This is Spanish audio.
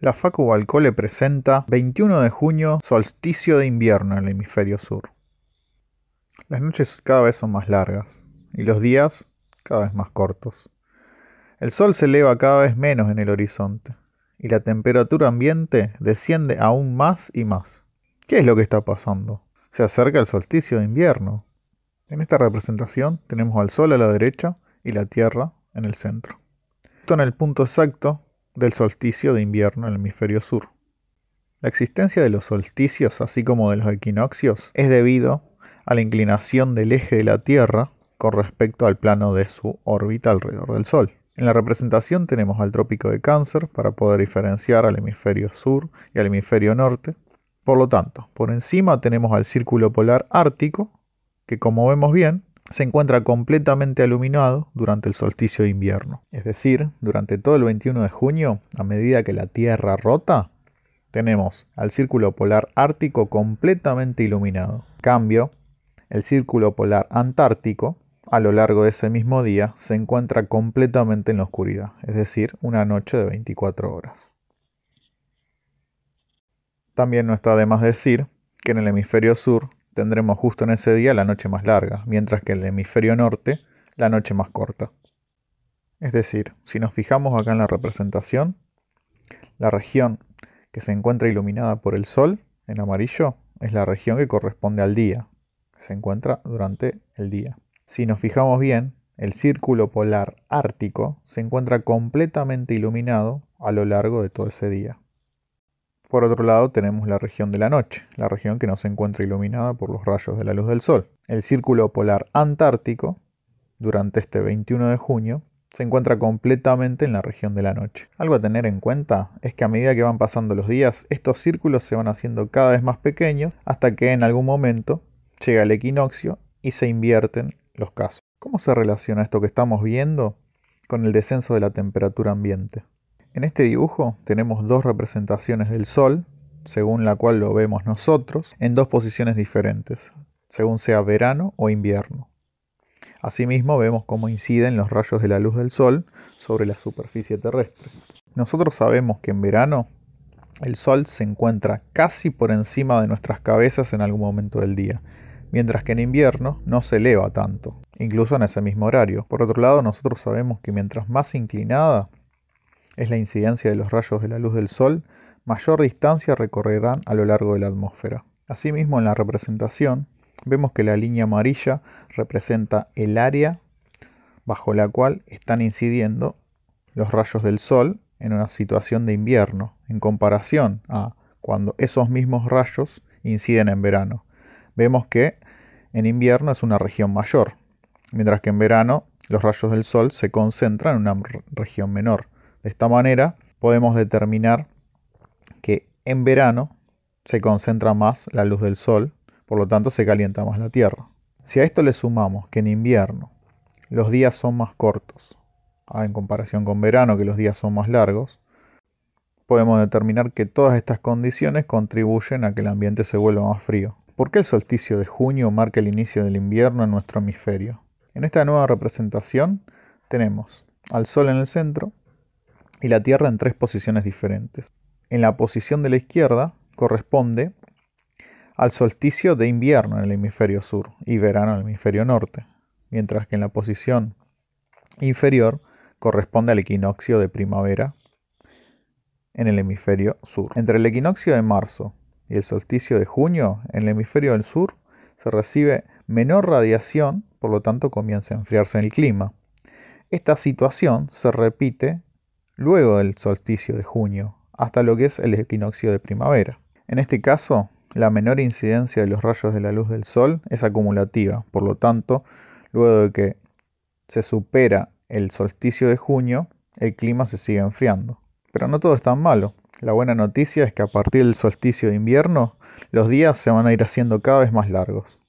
La Facu le presenta 21 de junio, solsticio de invierno en el hemisferio sur. Las noches cada vez son más largas y los días cada vez más cortos. El sol se eleva cada vez menos en el horizonte y la temperatura ambiente desciende aún más y más. ¿Qué es lo que está pasando? Se acerca el solsticio de invierno. En esta representación tenemos al sol a la derecha y la tierra en el centro. Esto en el punto exacto del solsticio de invierno en el hemisferio sur. La existencia de los solsticios, así como de los equinoccios, es debido a la inclinación del eje de la Tierra con respecto al plano de su órbita alrededor del Sol. En la representación tenemos al trópico de cáncer para poder diferenciar al hemisferio sur y al hemisferio norte. Por lo tanto, por encima tenemos al círculo polar ártico, que como vemos bien, se encuentra completamente aluminado durante el solsticio de invierno. Es decir, durante todo el 21 de junio, a medida que la Tierra rota, tenemos al círculo polar ártico completamente iluminado. En cambio, el círculo polar antártico, a lo largo de ese mismo día, se encuentra completamente en la oscuridad, es decir, una noche de 24 horas. También no está de más decir que en el hemisferio sur tendremos justo en ese día la noche más larga, mientras que en el hemisferio norte la noche más corta. Es decir, si nos fijamos acá en la representación, la región que se encuentra iluminada por el sol, en amarillo, es la región que corresponde al día, que se encuentra durante el día. Si nos fijamos bien, el círculo polar ártico se encuentra completamente iluminado a lo largo de todo ese día. Por otro lado tenemos la región de la noche, la región que no se encuentra iluminada por los rayos de la luz del sol. El círculo polar antártico, durante este 21 de junio, se encuentra completamente en la región de la noche. Algo a tener en cuenta es que a medida que van pasando los días, estos círculos se van haciendo cada vez más pequeños hasta que en algún momento llega el equinoccio y se invierten los casos. ¿Cómo se relaciona esto que estamos viendo con el descenso de la temperatura ambiente? En este dibujo tenemos dos representaciones del Sol, según la cual lo vemos nosotros, en dos posiciones diferentes, según sea verano o invierno. Asimismo vemos cómo inciden los rayos de la luz del Sol sobre la superficie terrestre. Nosotros sabemos que en verano el Sol se encuentra casi por encima de nuestras cabezas en algún momento del día, mientras que en invierno no se eleva tanto, incluso en ese mismo horario. Por otro lado, nosotros sabemos que mientras más inclinada es la incidencia de los rayos de la luz del Sol, mayor distancia recorrerán a lo largo de la atmósfera. Asimismo, en la representación, vemos que la línea amarilla representa el área bajo la cual están incidiendo los rayos del Sol en una situación de invierno, en comparación a cuando esos mismos rayos inciden en verano. Vemos que en invierno es una región mayor, mientras que en verano los rayos del Sol se concentran en una región menor. De esta manera podemos determinar que en verano se concentra más la luz del sol, por lo tanto se calienta más la Tierra. Si a esto le sumamos que en invierno los días son más cortos, ah, en comparación con verano que los días son más largos, podemos determinar que todas estas condiciones contribuyen a que el ambiente se vuelva más frío. ¿Por qué el solsticio de junio marca el inicio del invierno en nuestro hemisferio? En esta nueva representación tenemos al Sol en el centro, y la Tierra en tres posiciones diferentes. En la posición de la izquierda corresponde al solsticio de invierno en el hemisferio sur y verano en el hemisferio norte, mientras que en la posición inferior corresponde al equinoccio de primavera en el hemisferio sur. Entre el equinoccio de marzo y el solsticio de junio en el hemisferio del sur se recibe menor radiación, por lo tanto comienza a enfriarse el clima. Esta situación se repite luego del solsticio de junio, hasta lo que es el equinoccio de primavera. En este caso, la menor incidencia de los rayos de la luz del Sol es acumulativa, por lo tanto, luego de que se supera el solsticio de junio, el clima se sigue enfriando. Pero no todo es tan malo. La buena noticia es que a partir del solsticio de invierno, los días se van a ir haciendo cada vez más largos.